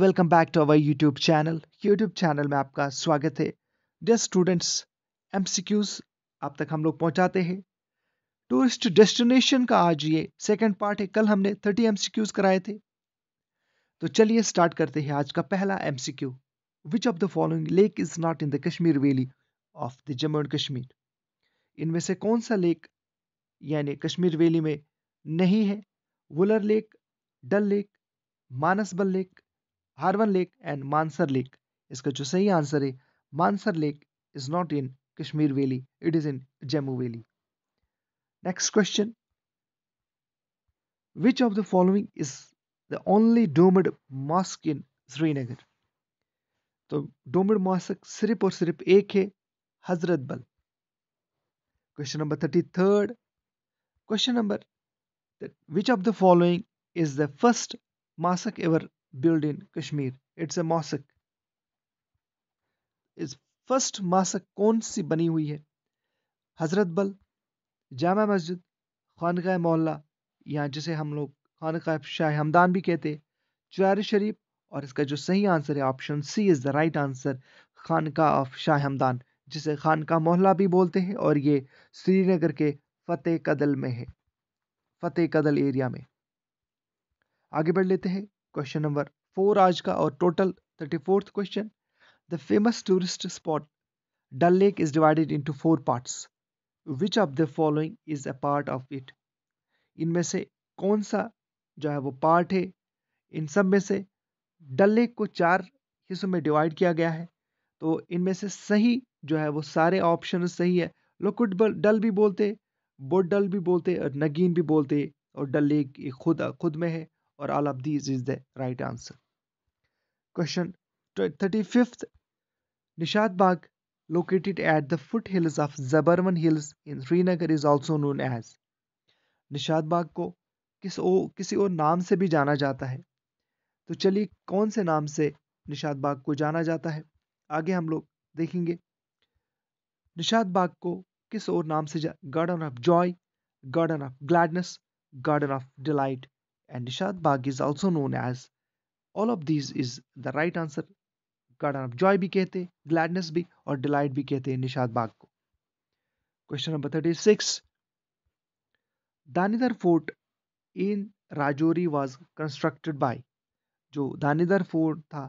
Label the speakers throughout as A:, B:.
A: Welcome back to our YouTube channel YouTube channel में आपका स्वागत है डेस्ट स्टूडेंट्स क्यूज आप तक हम लोग पहुंचाते हैं टूरिस्ट डेस्टिनेशन का आज ये सेकंड पार्ट है कल हमने 30 क्यूज कराए थे तो चलिए स्टार्ट करते हैं आज का पहला M C Q which of the following lake is not in the Kashmir valley of the Jammu and Kashmir इनमें से कौन सा लेक यानी कश्मीर वैली में नहीं है Wular lake Dal lake Manasbal lake Harwan lake and Mansar lake इसका जो सही आंसर है Mansar lake is not in Kashmir valley it is in Jammu valley next question which of the following is the only domed mosque in Srinagar तो डोमड मॉस्क सिर्फ और सिर्फ एक है Hazratbal question number thirty third question number which of the following is the first mosque ever built in Kashmir. It's a mosque. Is first mosque कौन सी बनी हुई है हज़रत बल जामा मस्जिद खानका मोहल्ला या जिसे हम लोग खानका शाह हमदान भी कहते चुरार शरीफ और इसका जो सही आंसर है option C is the right answer Khanqah of Shah Hamdan जिसे खानका मोहल्ला भी बोलते हैं और ये श्रीनगर के फ़तेह कदल में है फ़तेह कदल एरिया में आगे बढ़ लेते हैं क्वेश्चन नंबर फोर आज का और total thirty fourth question the famous tourist spot Dal lake is divided into four parts which of the following is a part of it इनमें से कौन सा जो है वो पार्ट है इन सब में से डल लेक को चार हिस्सों में डिवाइड किया गया है तो इनमें से सही जो है वो सारे ऑप्शन सही है लोकुट डल भी बोलते बोट डल भी बोलते और नगीन भी बोलते और डल लेक खुद खुद में है or all of these is the right answer. Question 35th Nishad Bagh located at the foothills of Zabarman Hills in Srinagar is also known as Nishad बाग को किस ओ, किसी और नाम से भी जाना जाता है तो चलिए कौन से नाम से निशाद बाग को जाना जाता है आगे हम लोग देखेंगे निशाद बाग को किस और नाम से garden of joy garden of gladness garden of delight and Nishad Bagh is also known as. All of these is the right answer. Garden of joy भी कहते हैं ग्लैडनेस भी और डिलाइट भी कहते हैं निषाद बाग को question number thirty six Danidar fort in Rajouri was constructed by जो दानीदार फोर्ट था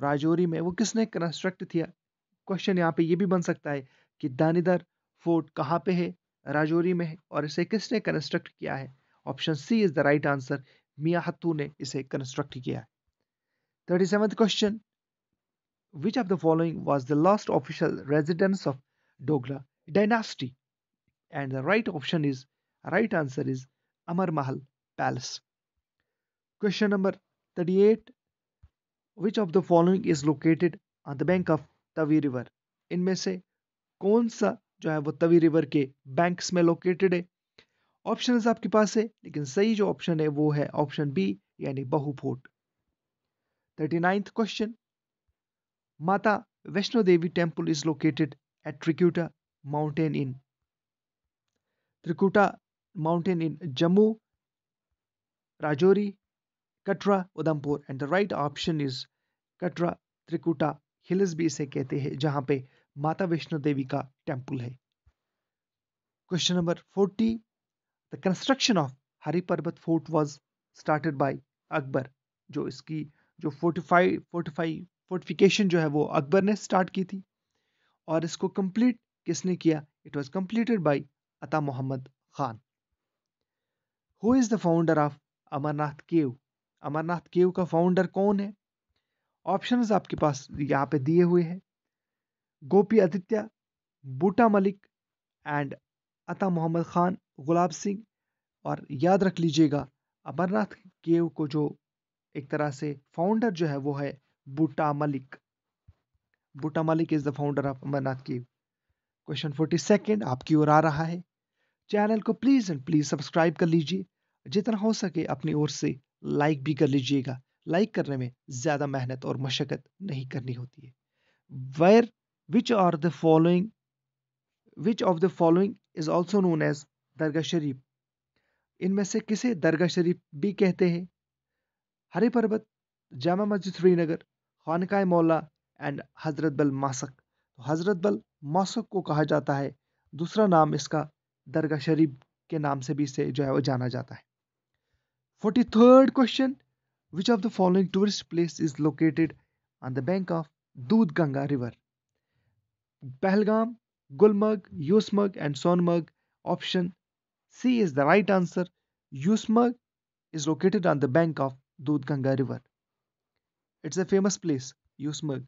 A: राजौरी में वो किसने कंस्ट्रक्ट किया क्वेश्चन यहाँ पे ये भी बन सकता है कि दानीदार फोर्ट कहाँ पे है राजौरी में है और इसे किसने कंस्ट्रक्ट किया है option C is the right answer Mian Hattu ने इसे कंस्ट्रक्ट किया thirty seventh question which of the following was the last official residence of Dogra dynasty and the right option is right answer is Amar Mahal palace question number thirty eight which of the following is located on the bank of Tawi river इनमें से कौन सा जो है वो Tawi river के banks में located है ऑप्शन आपके पास है लेकिन सही जो ऑप्शन है वो है ऑप्शन बी यानी बहुफोट thirty ninth question Mata Vaishno Devi temple is located at Trikuta mountain in Trikuta mountain in Jammu Rajouri Katra Udhampur and the right option is Katra Trikuta hills भी इसे कहते हैं जहां पे माता वैष्णो देवी का टेम्पल है question number forty The construction of Hariparbat fort was started by Akbar जो इसकी जो फोर्टिफाई फोर्टिफाई फोर्टिफिकेशन जो है वो अकबर ने स्टार्ट की थी और इसको कंप्लीट किसने किया it was completed by Ata Mohammad Khan who is the founder of Amarnath cave Amarnath cave का फाउंडर कौन है ऑप्शंस आपके पास यहाँ पे दिए हुए हैं गोपी आदित्य बूटा मलिक एंड अता मोहम्मद खान गुलाब सिंह और याद रख लीजिएगा अमरनाथ केव को जो एक तरह से फाउंडर जो है वो है Buta Malik Buta Malik is the founder of Amarnath cave question forty second आपकी ओर आ रहा है चैनल को प्लीज़ एंड प्लीज़ सब्सक्राइब कर लीजिए जितना हो सके अपनी ओर से लाइक भी कर लीजिएगा लाइक करने में ज़्यादा मेहनत और मशक्क़त नहीं करनी होती है where which are the following which of the following is also known as Dargah Sharif इनमें से किसे दरगाह शरीफ भी कहते हैं हरे पर्वत जामा मस्जिद श्रीनगर खानका मौला एंड हज़रत बल मासक तो हज़रत बल मासक को कहा जाता है दूसरा नाम इसका दरगाह शरीफ के नाम से भी इसे जो है वो जाना जाता है forty third question which of the following tourist place is located on the bank of Doodh Ganga river Pahalgam Gulmarg Yusmarg and Sonamarg option C is the right answer. Yusmug is located on the bank of Dudganga river. It's a famous place, Yusmug.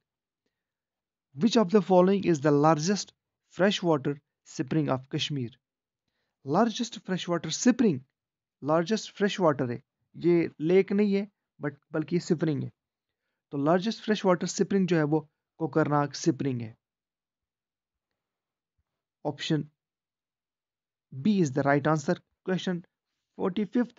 A: Which of the following is the largest freshwater spring of Kashmir? Largest freshwater spring, largest freshwater है ये lake नहीं है but बल्कि spring है तो largest freshwater spring जो है वो कोकरनाग spring है Option B is the right answer. Question 45th.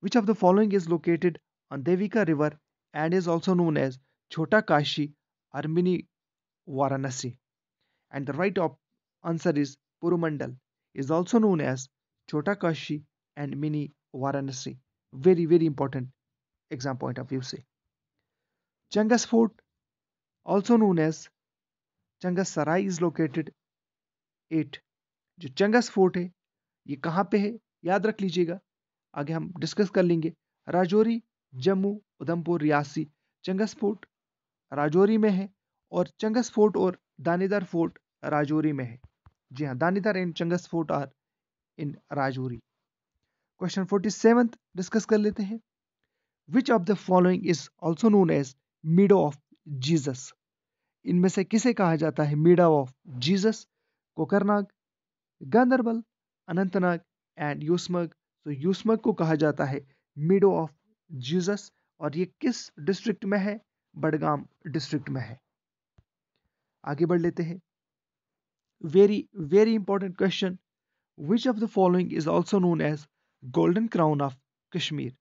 A: Which of the following is located on Devika river and is also known as Chota Kashi, Armini, Varanasi? And the right answer is Purumandal, is also known as Chota Kashi and Mini Varanasi. Very, very important exam point of view say. Changas Fort, also known as Changas Sarai is located at जो चंगस fort है ये कहाँ पे है याद रख लीजिएगा आगे हम डिस्कस कर लेंगे राजौरी जम्मू उधमपुर रियासी चंगस फोर्ट राजौरी में है और चंगस फोर्ट और दानेदार फोर्ट राजौरी में है जी हाँ Danedar and Changas fort are in Rajouri question forty seven discuss कर लेते हैं which of the following is also known as meadow of Jesus इनमें से किसे कहा जाता है meadow of Jesus Kokernag Ganderbal Anantnag and Yusmarg तो यूसमर्ग को कहा जाता है मीडो ऑफ जीसस और ये किस डिस्ट्रिक्ट में है बडगाम डिस्ट्रिक्ट में है आगे बढ़ लेते हैं very very important question which of the following is also known as golden crown of Kashmir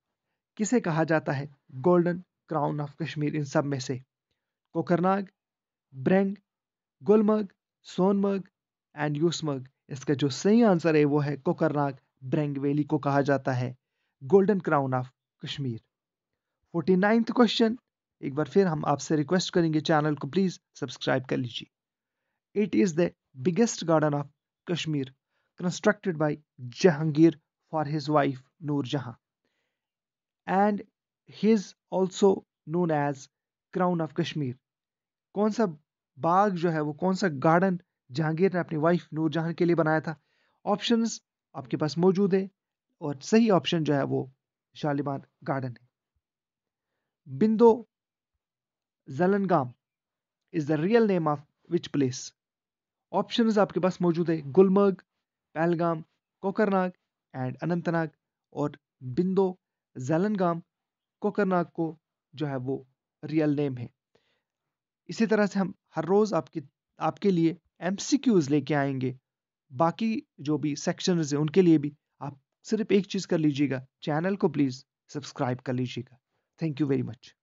A: किसे कहा जाता है गोल्डन क्राउन ऑफ कश्मीर इन सब में से कोकरनाग ब्रेंग गुलमर्ग सोनमर्ग एंड यूसमर्ग इसका जो सही आंसर है वो है कोकरनाग ब्रेंग वैली को कहा जाता है golden crown of Kashmir forty ninth question एक बार फिर हम आपसे रिक्वेस्ट करेंगे चैनल को प्लीज सब्सक्राइब कर लीजिए it is the biggest garden of Kashmir constructed by Jahangir for his wife Noor Jahan and he is also known as crown of Kashmir कौन सा बाग जो है वो कौन सा गार्डन जहांगीर ने अपनी वाइफ जहां के लिए बनाया था ऑप्शन आपके पास मौजूद है और सही ऑप्शन जो है वो शालीमार गार्डन है Bindoo Zalangam is the real name of which place option आपके पास मौजूद है गुलमर्ग पहलगाम कोकरनाग एंड अनंतनाग और बिंदो जलनगाम कोकरनाग को जो है वो रियल नेम है इसी तरह से हम हर रोज़ आपकी आपके लिए एमसीक्यूज लेके आएंगे बाकी जो भी सेक्शन है उनके लिए भी आप सिर्फ एक चीज़ कर लीजिएगा चैनल को प्लीज़ सब्सक्राइब कर लीजिएगा थैंक यू वेरी मच